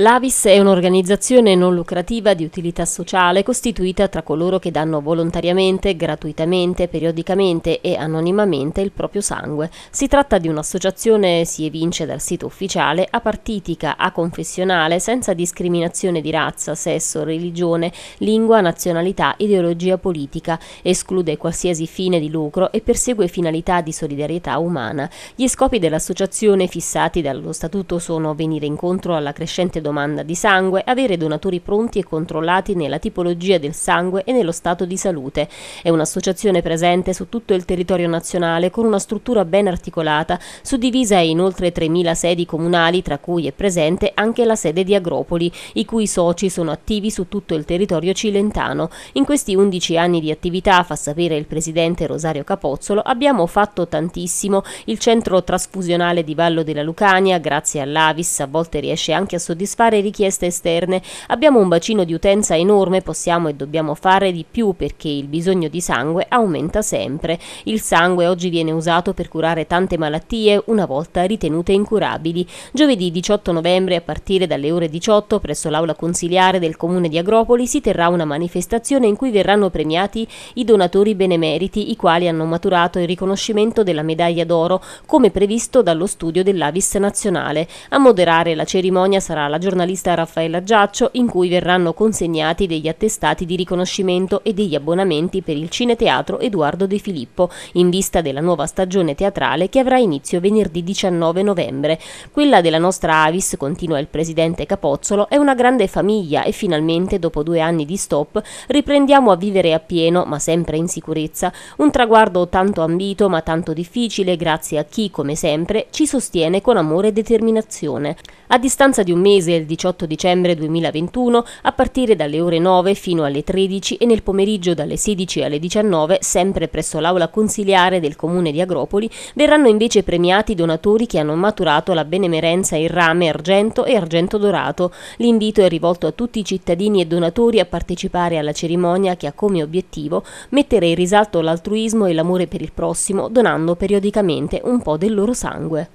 L'Avis è un'organizzazione non lucrativa di utilità sociale costituita tra coloro che danno volontariamente, gratuitamente, periodicamente e anonimamente il proprio sangue. Si tratta di un'associazione, si evince dal sito ufficiale, apartitica, aconfessionale, senza discriminazione di razza, sesso, religione, lingua, nazionalità, ideologia politica, esclude qualsiasi fine di lucro e persegue finalità di solidarietà umana. Gli scopi dell'associazione fissati dallo statuto sono venire incontro alla crescente domanda domanda di sangue, avere donatori pronti e controllati nella tipologia del sangue e nello stato di salute. È un'associazione presente su tutto il territorio nazionale con una struttura ben articolata, suddivisa in oltre 3.000 sedi comunali, tra cui è presente anche la sede di Agropoli, i cui soci sono attivi su tutto il territorio cilentano. In questi 11 anni di attività, fa sapere il presidente Rosario Capozzolo, abbiamo fatto tantissimo. Il centro trasfusionale di Vallo della Lucania, grazie all'Avis, a volte riesce anche a soddisfare soddisfare richieste esterne. Abbiamo un bacino di utenza enorme, possiamo e dobbiamo fare di più perché il bisogno di sangue aumenta sempre. Il sangue oggi viene usato per curare tante malattie, una volta ritenute incurabili. Giovedì 18 novembre, a partire dalle ore 18, presso l'aula consiliare del comune di Agropoli, si terrà una manifestazione in cui verranno premiati i donatori benemeriti, i quali hanno maturato il riconoscimento della medaglia d'oro, come previsto dallo studio dell'Avis nazionale. A moderare la cerimonia sarà la giornata giornalista Raffaella Giaccio in cui verranno consegnati degli attestati di riconoscimento e degli abbonamenti per il Cineteatro Edoardo De Filippo in vista della nuova stagione teatrale che avrà inizio venerdì 19 novembre. Quella della nostra Avis, continua il presidente Capozzolo, è una grande famiglia e finalmente dopo due anni di stop riprendiamo a vivere a pieno, ma sempre in sicurezza. Un traguardo tanto ambito ma tanto difficile grazie a chi, come sempre, ci sostiene con amore e determinazione. A distanza di un mese mese il 18 dicembre 2021 a partire dalle ore 9 fino alle 13 e nel pomeriggio dalle 16 alle 19 sempre presso l'aula consiliare del comune di Agropoli verranno invece premiati i donatori che hanno maturato la benemerenza in rame argento e argento dorato. L'invito è rivolto a tutti i cittadini e donatori a partecipare alla cerimonia che ha come obiettivo mettere in risalto l'altruismo e l'amore per il prossimo donando periodicamente un po' del loro sangue.